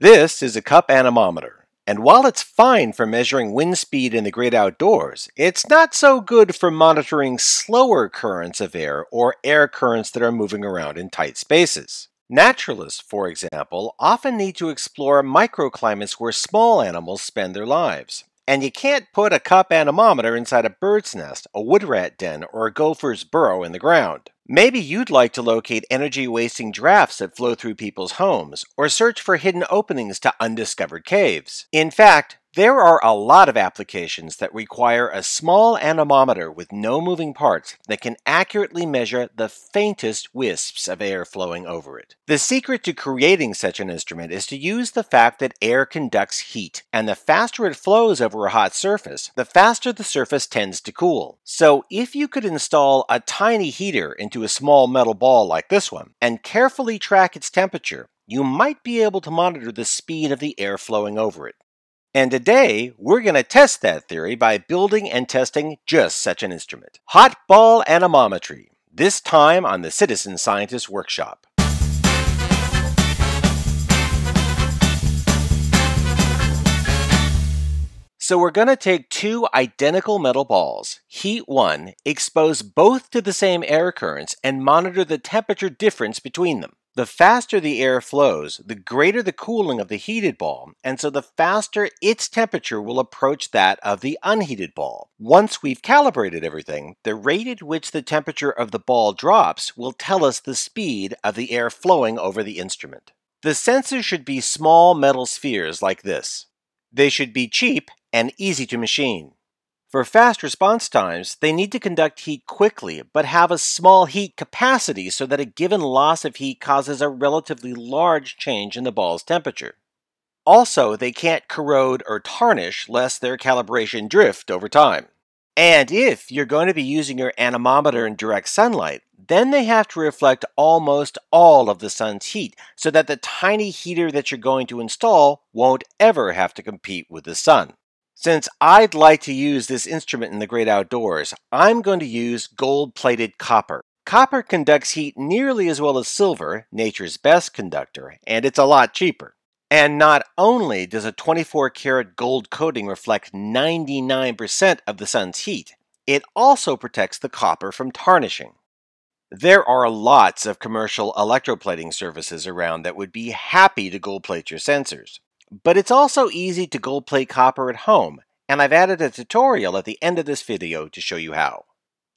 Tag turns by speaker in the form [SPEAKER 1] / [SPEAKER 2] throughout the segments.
[SPEAKER 1] This is a cup anemometer, and while it's fine for measuring wind speed in the great outdoors, it's not so good for monitoring slower currents of air or air currents that are moving around in tight spaces. Naturalists, for example, often need to explore microclimates where small animals spend their lives. And you can't put a cup anemometer inside a bird's nest, a wood rat den, or a gopher's burrow in the ground. Maybe you'd like to locate energy wasting drafts that flow through people's homes, or search for hidden openings to undiscovered caves. In fact, there are a lot of applications that require a small anemometer with no moving parts that can accurately measure the faintest wisps of air flowing over it. The secret to creating such an instrument is to use the fact that air conducts heat, and the faster it flows over a hot surface, the faster the surface tends to cool. So if you could install a tiny heater into a small metal ball like this one, and carefully track its temperature, you might be able to monitor the speed of the air flowing over it. And today, we're going to test that theory by building and testing just such an instrument. Hot ball anemometry, this time on the Citizen Scientist Workshop. So we're going to take two identical metal balls, heat one, expose both to the same air currents, and monitor the temperature difference between them. The faster the air flows, the greater the cooling of the heated ball, and so the faster its temperature will approach that of the unheated ball. Once we've calibrated everything, the rate at which the temperature of the ball drops will tell us the speed of the air flowing over the instrument. The sensors should be small metal spheres like this. They should be cheap and easy to machine. For fast response times, they need to conduct heat quickly, but have a small heat capacity so that a given loss of heat causes a relatively large change in the ball's temperature. Also, they can't corrode or tarnish lest their calibration drift over time. And if you're going to be using your anemometer in direct sunlight, then they have to reflect almost all of the sun's heat so that the tiny heater that you're going to install won't ever have to compete with the sun. Since I'd like to use this instrument in the great outdoors, I'm going to use gold-plated copper. Copper conducts heat nearly as well as silver, nature's best conductor, and it's a lot cheaper. And not only does a 24 karat gold coating reflect 99% of the sun's heat, it also protects the copper from tarnishing. There are lots of commercial electroplating services around that would be happy to gold plate your sensors. But it's also easy to gold plate copper at home, and I've added a tutorial at the end of this video to show you how.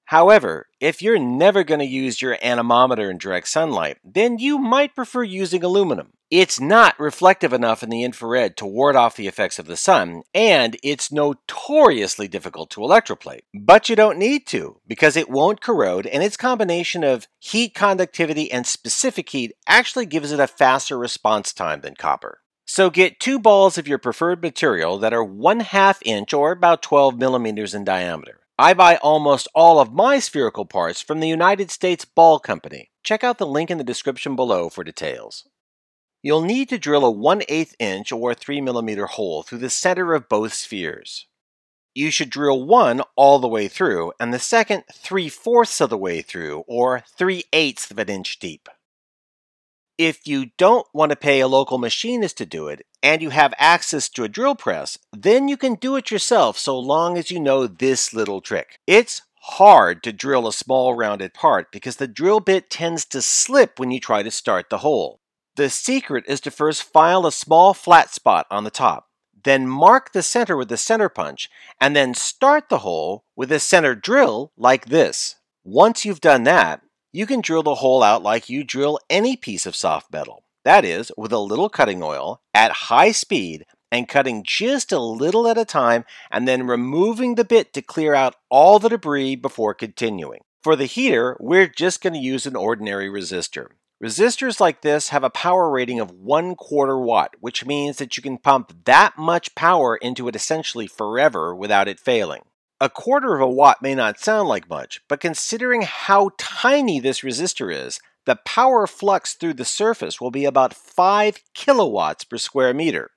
[SPEAKER 1] However, if you're never going to use your anemometer in direct sunlight, then you might prefer using aluminum. It's not reflective enough in the infrared to ward off the effects of the sun, and it's notoriously difficult to electroplate. But you don't need to, because it won't corrode, and its combination of heat conductivity and specific heat actually gives it a faster response time than copper. So get two balls of your preferred material that are 1 half inch or about 12 millimeters in diameter. I buy almost all of my spherical parts from the United States Ball Company. Check out the link in the description below for details. You'll need to drill a 1 8 inch or 3 millimeter hole through the center of both spheres. You should drill one all the way through and the second 3 fourths of the way through or 3 eighths of an inch deep. If you don't want to pay a local machinist to do it and you have access to a drill press, then you can do it yourself so long as you know this little trick. It's hard to drill a small rounded part because the drill bit tends to slip when you try to start the hole. The secret is to first file a small flat spot on the top, then mark the center with the center punch, and then start the hole with a center drill like this. Once you've done that, you can drill the hole out like you drill any piece of soft metal. That is, with a little cutting oil at high speed and cutting just a little at a time and then removing the bit to clear out all the debris before continuing. For the heater, we're just going to use an ordinary resistor. Resistors like this have a power rating of 1 quarter watt, which means that you can pump that much power into it essentially forever without it failing. A quarter of a watt may not sound like much, but considering how tiny this resistor is, the power flux through the surface will be about 5 kilowatts per square meter.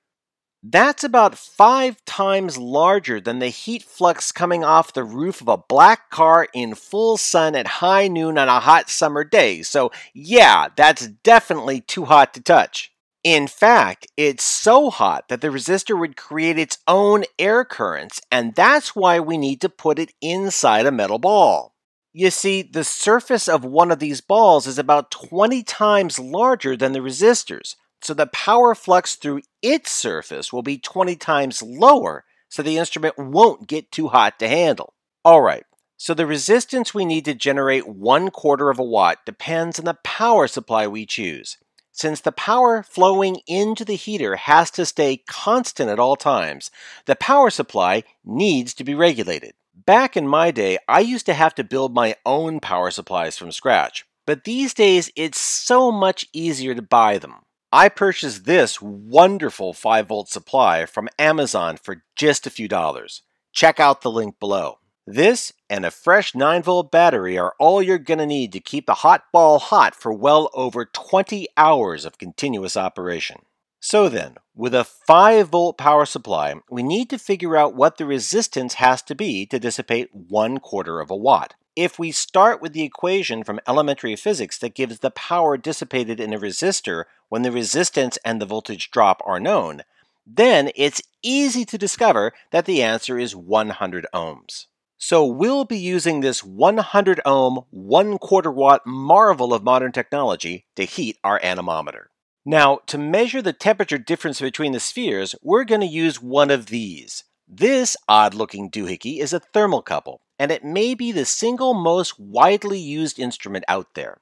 [SPEAKER 1] That's about five times larger than the heat flux coming off the roof of a black car in full sun at high noon on a hot summer day, so yeah, that's definitely too hot to touch. In fact, it's so hot that the resistor would create its own air currents, and that's why we need to put it inside a metal ball. You see, the surface of one of these balls is about 20 times larger than the resistors, so the power flux through its surface will be 20 times lower, so the instrument won't get too hot to handle. Alright, so the resistance we need to generate one quarter of a watt depends on the power supply we choose. Since the power flowing into the heater has to stay constant at all times, the power supply needs to be regulated. Back in my day, I used to have to build my own power supplies from scratch, but these days it's so much easier to buy them. I purchased this wonderful 5 volt supply from Amazon for just a few dollars. Check out the link below. This and a fresh 9 volt battery are all you're going to need to keep the hot ball hot for well over 20 hours of continuous operation. So then, with a 5 volt power supply, we need to figure out what the resistance has to be to dissipate one quarter of a watt. If we start with the equation from elementary physics that gives the power dissipated in a resistor when the resistance and the voltage drop are known, then it's easy to discover that the answer is 100 ohms. So we'll be using this 100 ohm, 1 quarter watt marvel of modern technology to heat our anemometer. Now, to measure the temperature difference between the spheres, we're going to use one of these. This odd-looking doohickey is a thermocouple, and it may be the single most widely used instrument out there.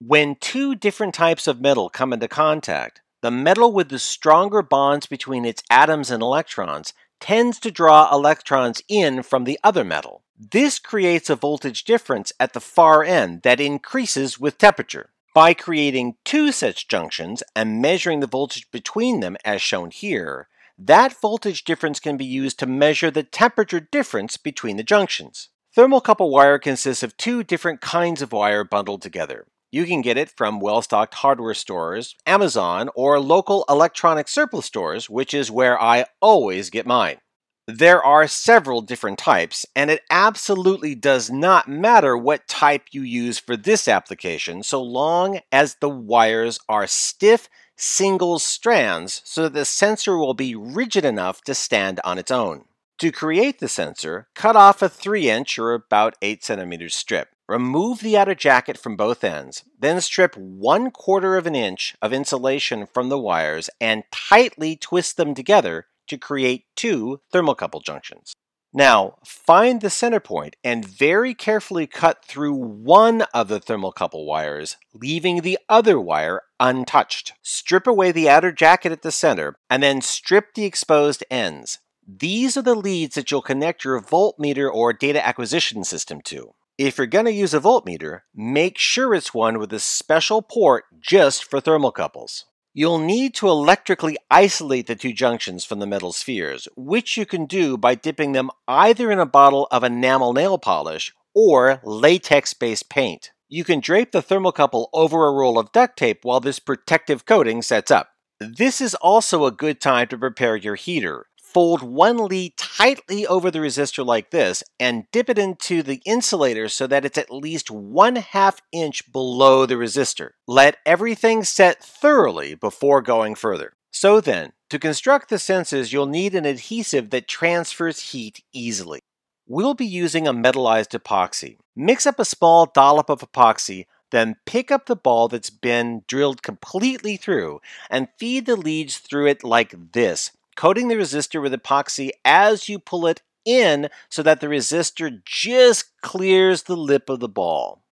[SPEAKER 1] When two different types of metal come into contact, the metal with the stronger bonds between its atoms and electrons tends to draw electrons in from the other metal. This creates a voltage difference at the far end that increases with temperature. By creating two such junctions and measuring the voltage between them as shown here, that voltage difference can be used to measure the temperature difference between the junctions. Thermocouple wire consists of two different kinds of wire bundled together. You can get it from well stocked hardware stores, Amazon, or local electronic surplus stores, which is where I always get mine. There are several different types, and it absolutely does not matter what type you use for this application so long as the wires are stiff single strands so that the sensor will be rigid enough to stand on its own. To create the sensor, cut off a 3 inch or about 8 centimeter strip. Remove the outer jacket from both ends, then strip one quarter of an inch of insulation from the wires and tightly twist them together to create two thermocouple junctions. Now, find the center point and very carefully cut through one of the thermocouple wires, leaving the other wire untouched. Strip away the outer jacket at the center and then strip the exposed ends. These are the leads that you'll connect your voltmeter or data acquisition system to. If you're going to use a voltmeter, make sure it's one with a special port just for thermocouples. You'll need to electrically isolate the two junctions from the metal spheres, which you can do by dipping them either in a bottle of enamel nail polish or latex-based paint. You can drape the thermocouple over a roll of duct tape while this protective coating sets up. This is also a good time to prepare your heater, Fold one lead tightly over the resistor like this and dip it into the insulator so that it's at least one half inch below the resistor. Let everything set thoroughly before going further. So then, to construct the sensors, you'll need an adhesive that transfers heat easily. We'll be using a metallized epoxy. Mix up a small dollop of epoxy, then pick up the ball that's been drilled completely through and feed the leads through it like this coating the resistor with epoxy as you pull it in so that the resistor just clears the lip of the ball.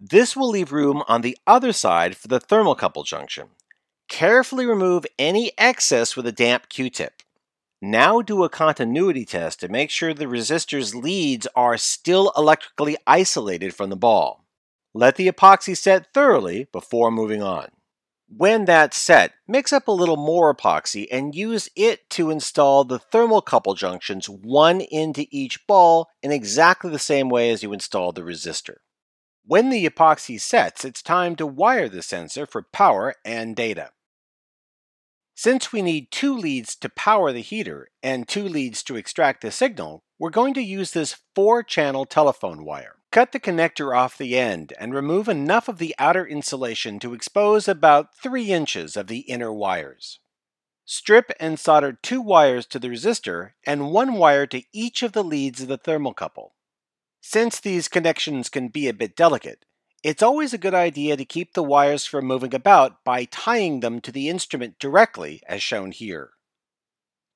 [SPEAKER 1] This will leave room on the other side for the thermocouple junction. Carefully remove any excess with a damp Q-tip. Now do a continuity test to make sure the resistor's leads are still electrically isolated from the ball. Let the epoxy set thoroughly before moving on. When that's set, mix up a little more epoxy and use it to install the thermocouple junctions one into each ball in exactly the same way as you installed the resistor. When the epoxy sets, it's time to wire the sensor for power and data. Since we need two leads to power the heater and two leads to extract the signal, we're going to use this four-channel telephone wire cut the connector off the end and remove enough of the outer insulation to expose about 3 inches of the inner wires. Strip and solder two wires to the resistor and one wire to each of the leads of the thermocouple. Since these connections can be a bit delicate, it's always a good idea to keep the wires from moving about by tying them to the instrument directly, as shown here.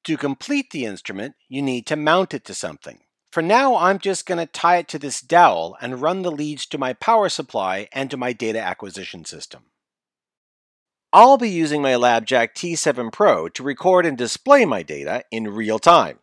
[SPEAKER 1] To complete the instrument, you need to mount it to something. For now, I'm just going to tie it to this dowel and run the leads to my power supply and to my data acquisition system. I'll be using my LabJack T7 Pro to record and display my data in real time.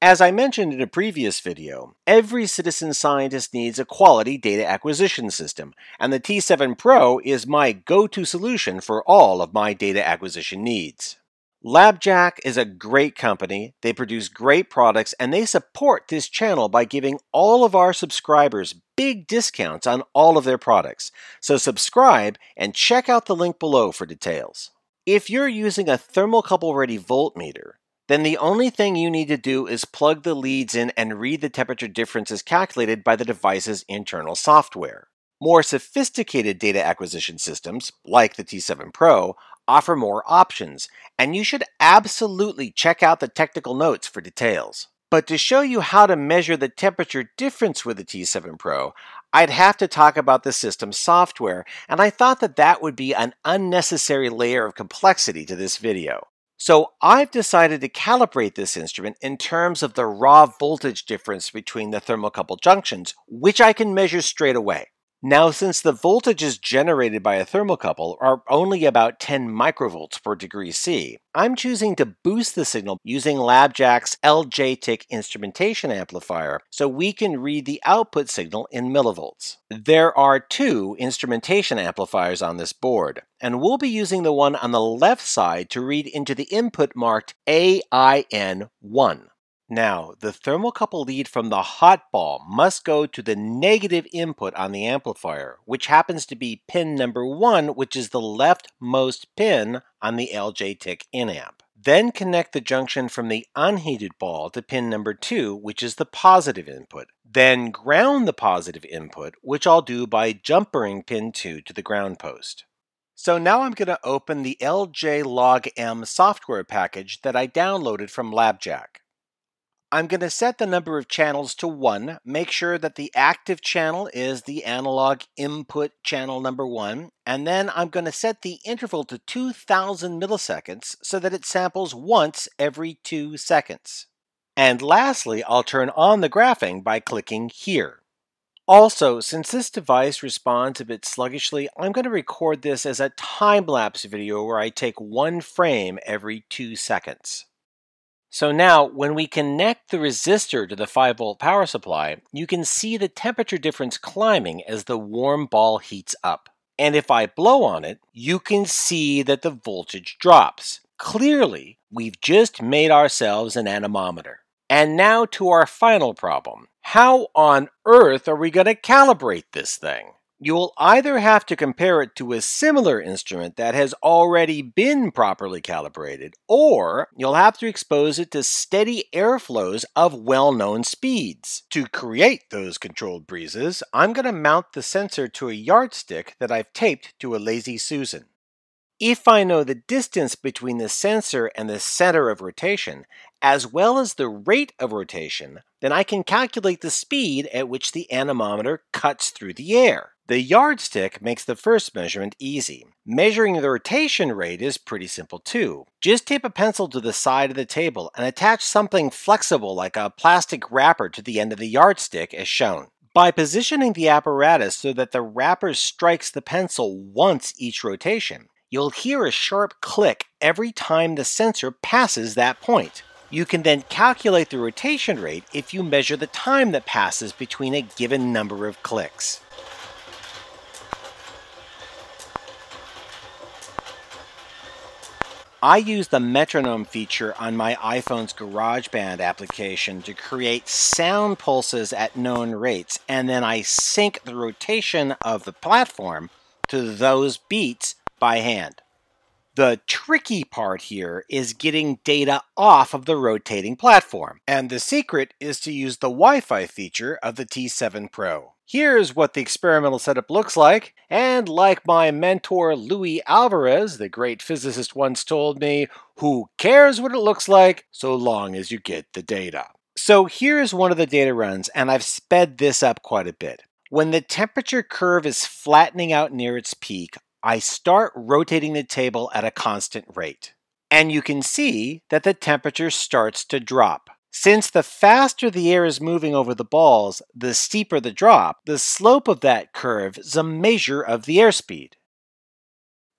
[SPEAKER 1] As I mentioned in a previous video, every citizen scientist needs a quality data acquisition system, and the T7 Pro is my go-to solution for all of my data acquisition needs. LabJack is a great company. They produce great products and they support this channel by giving all of our subscribers big discounts on all of their products. So subscribe and check out the link below for details. If you're using a thermocouple ready voltmeter, then the only thing you need to do is plug the leads in and read the temperature differences calculated by the device's internal software. More sophisticated data acquisition systems, like the T7 Pro, offer more options, and you should absolutely check out the technical notes for details. But to show you how to measure the temperature difference with the T7 Pro, I'd have to talk about the system software, and I thought that that would be an unnecessary layer of complexity to this video. So I've decided to calibrate this instrument in terms of the raw voltage difference between the thermocouple junctions, which I can measure straight away. Now, since the voltages generated by a thermocouple are only about 10 microvolts per degree C, I'm choosing to boost the signal using LabJack's LJTIC instrumentation amplifier so we can read the output signal in millivolts. There are two instrumentation amplifiers on this board, and we'll be using the one on the left side to read into the input marked AIN1. Now, the thermocouple lead from the hot ball must go to the negative input on the amplifier, which happens to be pin number 1, which is the leftmost pin on the LJTIC amp. Then connect the junction from the unheated ball to pin number 2, which is the positive input. Then ground the positive input, which I'll do by jumpering pin 2 to the ground post. So now I'm going to open the LJ Log M software package that I downloaded from LabJack. I'm going to set the number of channels to 1. Make sure that the active channel is the analog input channel number 1. And then I'm going to set the interval to 2000 milliseconds so that it samples once every 2 seconds. And lastly, I'll turn on the graphing by clicking here. Also, since this device responds a bit sluggishly, I'm going to record this as a time-lapse video where I take one frame every 2 seconds. So now, when we connect the resistor to the 5-volt power supply, you can see the temperature difference climbing as the warm ball heats up. And if I blow on it, you can see that the voltage drops. Clearly, we've just made ourselves an anemometer. And now to our final problem. How on earth are we going to calibrate this thing? you will either have to compare it to a similar instrument that has already been properly calibrated, or you'll have to expose it to steady airflows of well known speeds. To create those controlled breezes, I'm going to mount the sensor to a yardstick that I've taped to a Lazy Susan. If I know the distance between the sensor and the center of rotation, as well as the rate of rotation, then I can calculate the speed at which the anemometer cuts through the air. The yardstick makes the first measurement easy. Measuring the rotation rate is pretty simple too. Just tape a pencil to the side of the table and attach something flexible like a plastic wrapper to the end of the yardstick as shown. By positioning the apparatus so that the wrapper strikes the pencil once each rotation, you'll hear a sharp click every time the sensor passes that point. You can then calculate the rotation rate if you measure the time that passes between a given number of clicks. I use the metronome feature on my iPhone's GarageBand application to create sound pulses at known rates, and then I sync the rotation of the platform to those beats by hand. The tricky part here is getting data off of the rotating platform, and the secret is to use the Wi-Fi feature of the T7 Pro. Here's what the experimental setup looks like, and like my mentor Louis Alvarez, the great physicist once told me, who cares what it looks like so long as you get the data. So here's one of the data runs, and I've sped this up quite a bit. When the temperature curve is flattening out near its peak, I start rotating the table at a constant rate. And you can see that the temperature starts to drop. Since the faster the air is moving over the balls, the steeper the drop, the slope of that curve is a measure of the airspeed.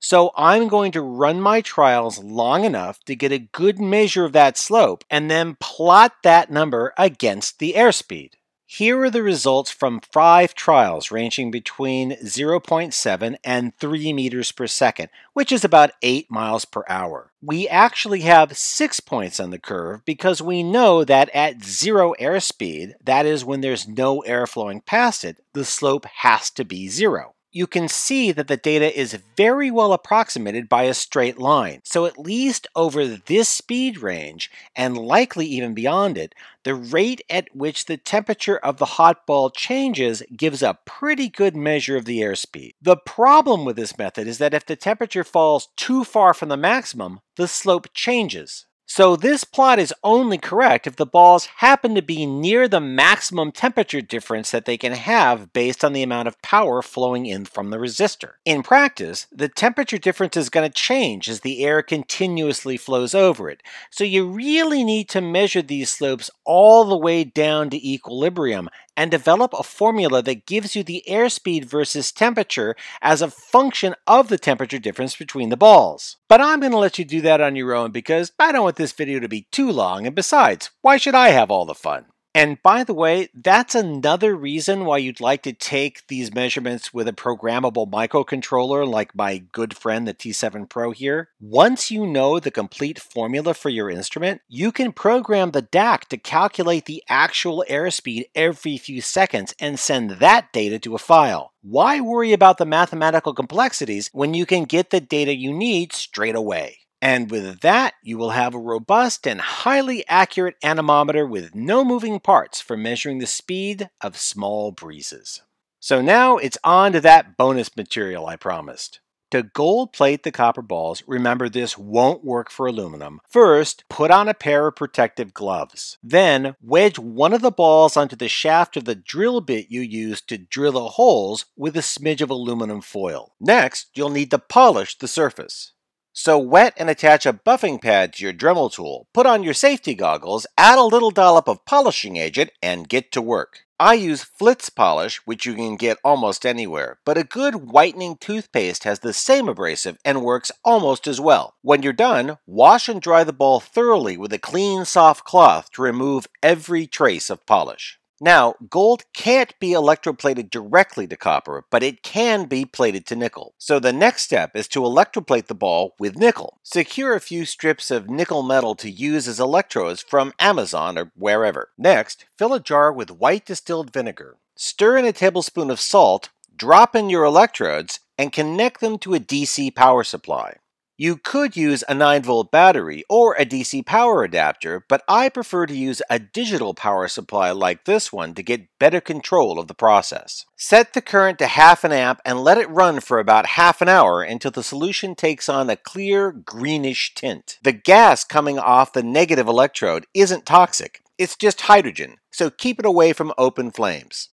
[SPEAKER 1] So I'm going to run my trials long enough to get a good measure of that slope and then plot that number against the airspeed. Here are the results from five trials ranging between 0.7 and 3 meters per second, which is about 8 miles per hour. We actually have 6 points on the curve because we know that at zero airspeed, that is when there's no air flowing past it, the slope has to be zero you can see that the data is very well approximated by a straight line. So at least over this speed range, and likely even beyond it, the rate at which the temperature of the hot ball changes gives a pretty good measure of the airspeed. The problem with this method is that if the temperature falls too far from the maximum, the slope changes. So this plot is only correct if the balls happen to be near the maximum temperature difference that they can have based on the amount of power flowing in from the resistor. In practice, the temperature difference is going to change as the air continuously flows over it, so you really need to measure these slopes all the way down to equilibrium and develop a formula that gives you the airspeed versus temperature as a function of the temperature difference between the balls. But I'm going to let you do that on your own because I don't want this video to be too long, and besides, why should I have all the fun? And by the way, that's another reason why you'd like to take these measurements with a programmable microcontroller like my good friend the T7 Pro here. Once you know the complete formula for your instrument, you can program the DAC to calculate the actual airspeed every few seconds and send that data to a file. Why worry about the mathematical complexities when you can get the data you need straight away? And with that, you will have a robust and highly accurate anemometer with no moving parts for measuring the speed of small breezes. So now it's on to that bonus material I promised. To gold plate the copper balls, remember this won't work for aluminum. First, put on a pair of protective gloves. Then, wedge one of the balls onto the shaft of the drill bit you used to drill the holes with a smidge of aluminum foil. Next, you'll need to polish the surface. So wet and attach a buffing pad to your Dremel tool, put on your safety goggles, add a little dollop of polishing agent, and get to work. I use Flitz polish, which you can get almost anywhere, but a good whitening toothpaste has the same abrasive and works almost as well. When you're done, wash and dry the ball thoroughly with a clean, soft cloth to remove every trace of polish. Now, gold can't be electroplated directly to copper, but it can be plated to nickel. So the next step is to electroplate the ball with nickel. Secure a few strips of nickel metal to use as electrodes from Amazon or wherever. Next, fill a jar with white distilled vinegar. Stir in a tablespoon of salt, drop in your electrodes, and connect them to a DC power supply. You could use a 9-volt battery or a DC power adapter, but I prefer to use a digital power supply like this one to get better control of the process. Set the current to half an amp and let it run for about half an hour until the solution takes on a clear greenish tint. The gas coming off the negative electrode isn't toxic, it's just hydrogen, so keep it away from open flames.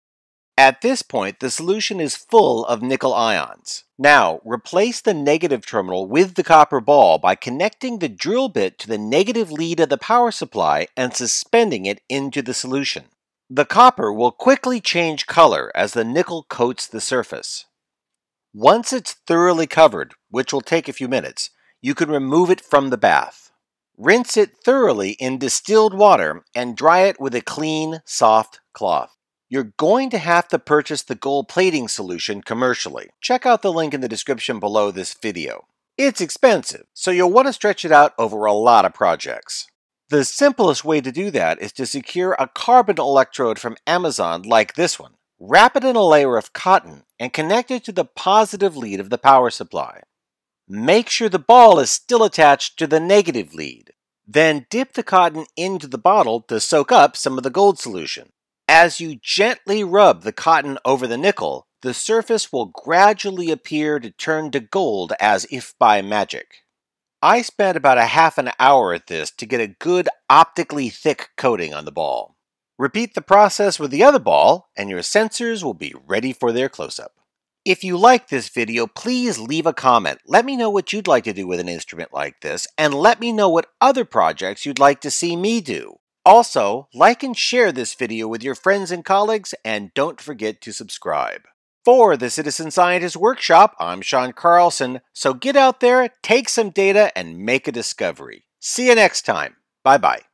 [SPEAKER 1] At this point, the solution is full of nickel ions. Now, replace the negative terminal with the copper ball by connecting the drill bit to the negative lead of the power supply and suspending it into the solution. The copper will quickly change color as the nickel coats the surface. Once it's thoroughly covered, which will take a few minutes, you can remove it from the bath. Rinse it thoroughly in distilled water and dry it with a clean, soft cloth you're going to have to purchase the gold plating solution commercially. Check out the link in the description below this video. It's expensive, so you'll want to stretch it out over a lot of projects. The simplest way to do that is to secure a carbon electrode from Amazon like this one, wrap it in a layer of cotton, and connect it to the positive lead of the power supply. Make sure the ball is still attached to the negative lead. Then dip the cotton into the bottle to soak up some of the gold solution. As you gently rub the cotton over the nickel, the surface will gradually appear to turn to gold as if by magic. I spent about a half an hour at this to get a good optically thick coating on the ball. Repeat the process with the other ball and your sensors will be ready for their close-up. If you like this video, please leave a comment. Let me know what you'd like to do with an instrument like this, and let me know what other projects you'd like to see me do. Also, like and share this video with your friends and colleagues, and don't forget to subscribe. For the Citizen Scientist Workshop, I'm Sean Carlson, so get out there, take some data, and make a discovery. See you next time. Bye bye.